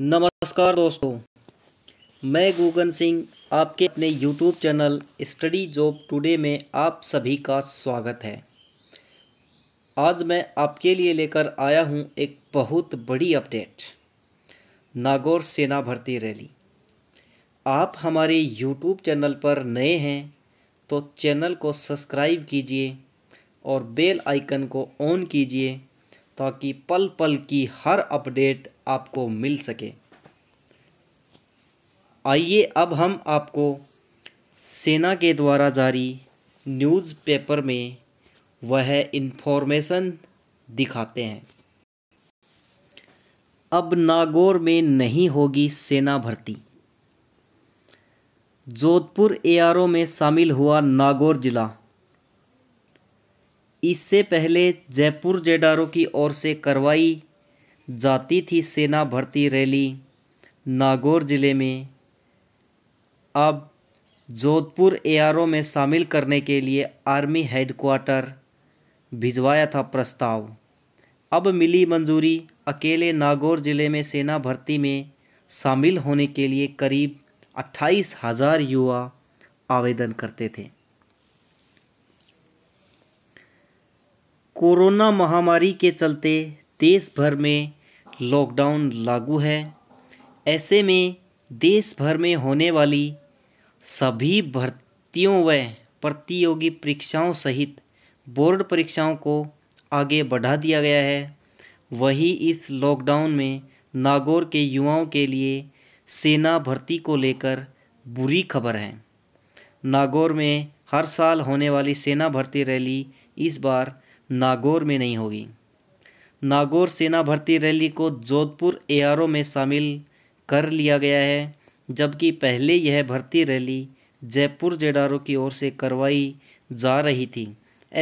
नमस्कार दोस्तों मैं गूगन सिंह आपके अपने YouTube channel study job today में आप सभी का स्वागत है आज मैं आपके लिए लेकर आया हूं एक बहुत बड़ी अपडेट नागौर सेना भर्ती रैली आप हमारे यूट्यूब चैनल पर नए हैं तो चैनल को सब्सक्राइब कीजिए और बेल आइकन को ऑन कीजिए ताकि पल पल की हर अपडेट आपको मिल सके आइए अब हम आपको सेना के द्वारा जारी न्यूज़पेपर में वह इन्फॉर्मेशन दिखाते हैं अब नागौर में नहीं होगी सेना भर्ती जोधपुर एआरओ में शामिल हुआ नागौर ज़िला इससे पहले जयपुर जेडारो की ओर से करवाई जाती थी सेना भर्ती रैली नागौर ज़िले में अब जोधपुर एआरओ में शामिल करने के लिए आर्मी हेडक्वार्टर भिजवाया था प्रस्ताव अब मिली मंजूरी अकेले नागौर ज़िले में सेना भर्ती में शामिल होने के लिए करीब अट्ठाईस हज़ार युवा आवेदन करते थे कोरोना महामारी के चलते देश भर में लॉकडाउन लागू है ऐसे में देश भर में होने वाली सभी भर्तियों व प्रतियोगी परीक्षाओं सहित बोर्ड परीक्षाओं को आगे बढ़ा दिया गया है वहीं इस लॉकडाउन में नागौर के युवाओं के लिए सेना भर्ती को लेकर बुरी खबर है नागौर में हर साल होने वाली सेना भर्ती रैली इस बार नागौर में नहीं होगी नागौर सेना भर्ती रैली को जोधपुर एआरओ में शामिल कर लिया गया है जबकि पहले यह भर्ती रैली जयपुर जेडारो की ओर से करवाई जा रही थी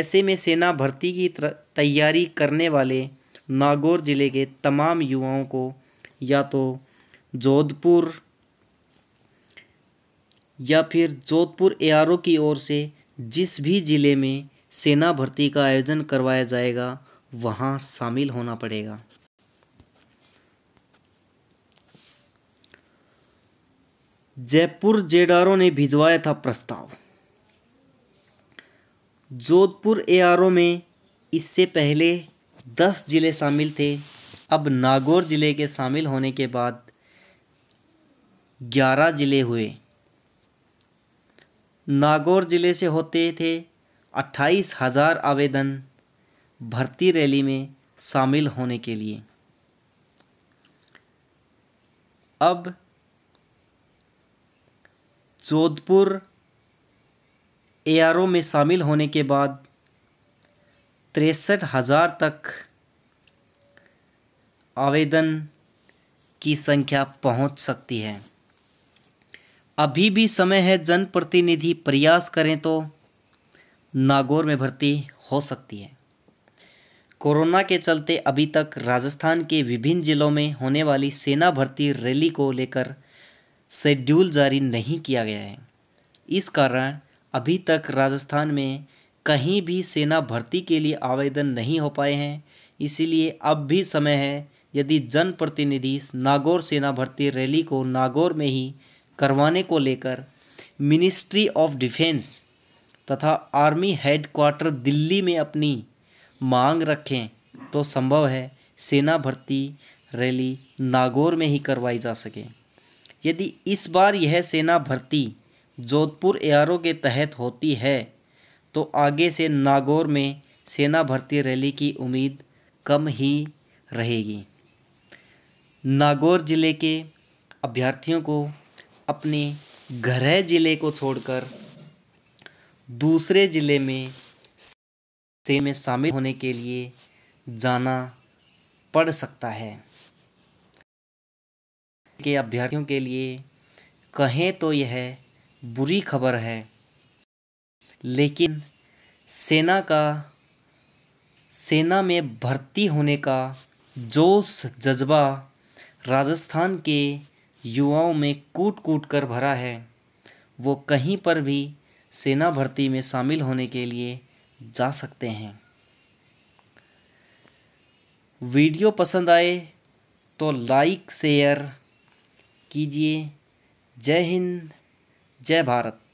ऐसे में सेना भर्ती की तैयारी करने वाले नागौर ज़िले के तमाम युवाओं को या तो जोधपुर या फिर जोधपुर एआरओ की ओर से जिस भी ज़िले में सेना भर्ती का आयोजन करवाया जाएगा वहाँ शामिल होना पड़ेगा जयपुर जेडारो ने भिजवाया था प्रस्ताव जोधपुर एआरओ में इससे पहले दस ज़िले शामिल थे अब नागौर ज़िले के शामिल होने के बाद ग्यारह ज़िले हुए नागौर ज़िले से होते थे अट्ठाईस हज़ार आवेदन भर्ती रैली में शामिल होने के लिए अब जोधपुर ए में शामिल होने के बाद तिरसठ हज़ार तक आवेदन की संख्या पहुंच सकती है अभी भी समय है जनप्रतिनिधि प्रयास करें तो नागौर में भर्ती हो सकती है कोरोना के चलते अभी तक राजस्थान के विभिन्न जिलों में होने वाली सेना भर्ती रैली को लेकर शेड्यूल जारी नहीं किया गया है इस कारण अभी तक राजस्थान में कहीं भी सेना भर्ती के लिए आवेदन नहीं हो पाए हैं इसीलिए अब भी समय है यदि जनप्रतिनिधि नागौर सेना भर्ती रैली को नागौर में ही करवाने को लेकर मिनिस्ट्री ऑफ डिफेंस तथा आर्मी हेडक्वार्टर दिल्ली में अपनी मांग रखें तो संभव है सेना भर्ती रैली नागौर में ही करवाई जा सके यदि इस बार यह सेना भर्ती जोधपुर एआरओ के तहत होती है तो आगे से नागौर में सेना भर्ती रैली की उम्मीद कम ही रहेगी नागौर ज़िले के अभ्यर्थियों को अपने गृह ज़िले को छोड़कर दूसरे ज़िले में से में शामिल होने के लिए जाना पड़ सकता है के अभ्यर्थियों के लिए कहें तो यह बुरी खबर है लेकिन सेना का सेना में भर्ती होने का जोश जज्बा राजस्थान के युवाओं में कूट कूट कर भरा है वो कहीं पर भी सेना भर्ती में शामिल होने के लिए जा सकते हैं वीडियो पसंद आए तो लाइक शेयर कीजिए जय हिंद जय भारत